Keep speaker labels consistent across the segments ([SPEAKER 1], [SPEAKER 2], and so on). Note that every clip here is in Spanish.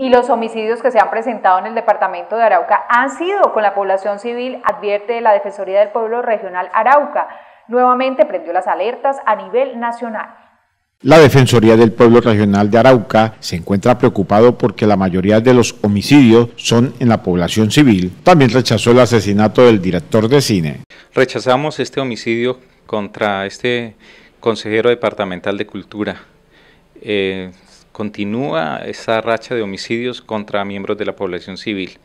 [SPEAKER 1] y los homicidios que se han presentado en el departamento de Arauca han sido con la población civil, advierte la Defensoría del Pueblo Regional Arauca. Nuevamente prendió las alertas a nivel nacional.
[SPEAKER 2] La Defensoría del Pueblo Regional de Arauca se encuentra preocupado porque la mayoría de los homicidios son en la población civil. También rechazó el asesinato del director de cine.
[SPEAKER 1] Rechazamos este homicidio contra este consejero departamental de cultura. Eh, continúa esa racha de homicidios contra miembros de la población civil.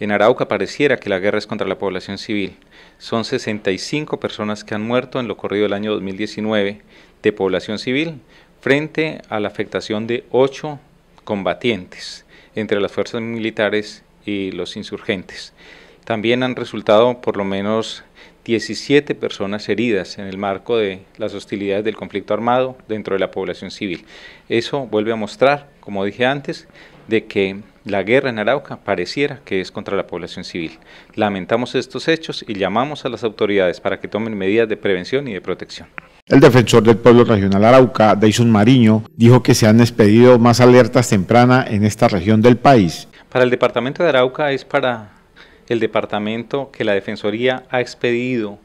[SPEAKER 1] En Arauca pareciera que la guerra es contra la población civil. Son 65 personas que han muerto en lo corrido del año 2019 de población civil frente a la afectación de 8 combatientes entre las fuerzas militares y los insurgentes. También han resultado por lo menos 17 personas heridas en el marco de las hostilidades del conflicto armado dentro de la población civil. Eso vuelve a mostrar, como dije antes, de que la guerra en Arauca pareciera que es contra la población civil. Lamentamos estos hechos y llamamos a las autoridades para que tomen medidas de prevención y de protección.
[SPEAKER 2] El defensor del pueblo regional Arauca, Daison Mariño, dijo que se han expedido más alertas temprana en esta región del país.
[SPEAKER 1] Para el departamento de Arauca es para el departamento que la Defensoría ha expedido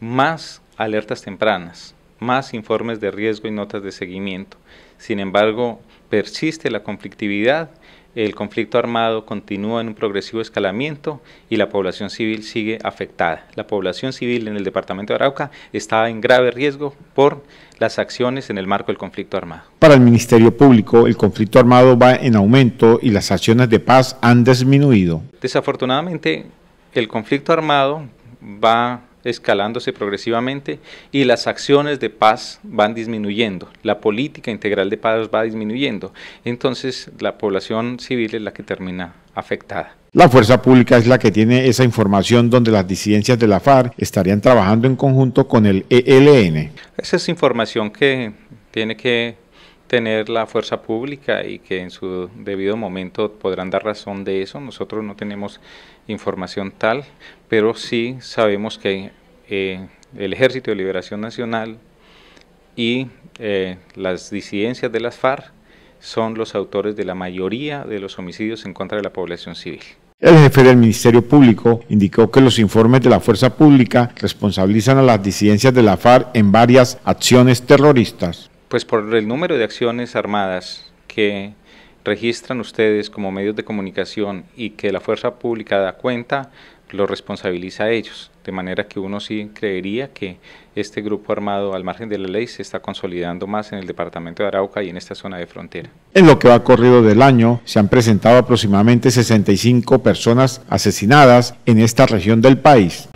[SPEAKER 1] más alertas tempranas, más informes de riesgo y notas de seguimiento. Sin embargo, persiste la conflictividad el conflicto armado continúa en un progresivo escalamiento y la población civil sigue afectada. La población civil en el departamento de Arauca está en grave riesgo por las acciones en el marco del conflicto armado.
[SPEAKER 2] Para el Ministerio Público, el conflicto armado va en aumento y las acciones de paz han disminuido.
[SPEAKER 1] Desafortunadamente, el conflicto armado va escalándose progresivamente y las acciones de paz van disminuyendo, la política integral de paz va disminuyendo. Entonces la población civil es la que termina afectada.
[SPEAKER 2] La fuerza pública es la que tiene esa información donde las disidencias de la FARC estarían trabajando en conjunto con el ELN.
[SPEAKER 1] Esa es información que tiene que tener la fuerza pública y que en su debido momento podrán dar razón de eso. Nosotros no tenemos información tal, pero sí sabemos que eh, el Ejército de Liberación Nacional y eh, las disidencias de las FARC son los autores de la mayoría de los homicidios en contra de la población civil.
[SPEAKER 2] El jefe del Ministerio Público indicó que los informes de la fuerza pública responsabilizan a las disidencias de la FARC en varias acciones terroristas
[SPEAKER 1] pues por el número de acciones armadas que registran ustedes como medios de comunicación y que la fuerza pública da cuenta, lo responsabiliza a ellos. De manera que uno sí creería que este grupo armado, al margen de la ley, se está consolidando más en el departamento de Arauca y en esta zona de frontera.
[SPEAKER 2] En lo que va corrido del año, se han presentado aproximadamente 65 personas asesinadas en esta región del país.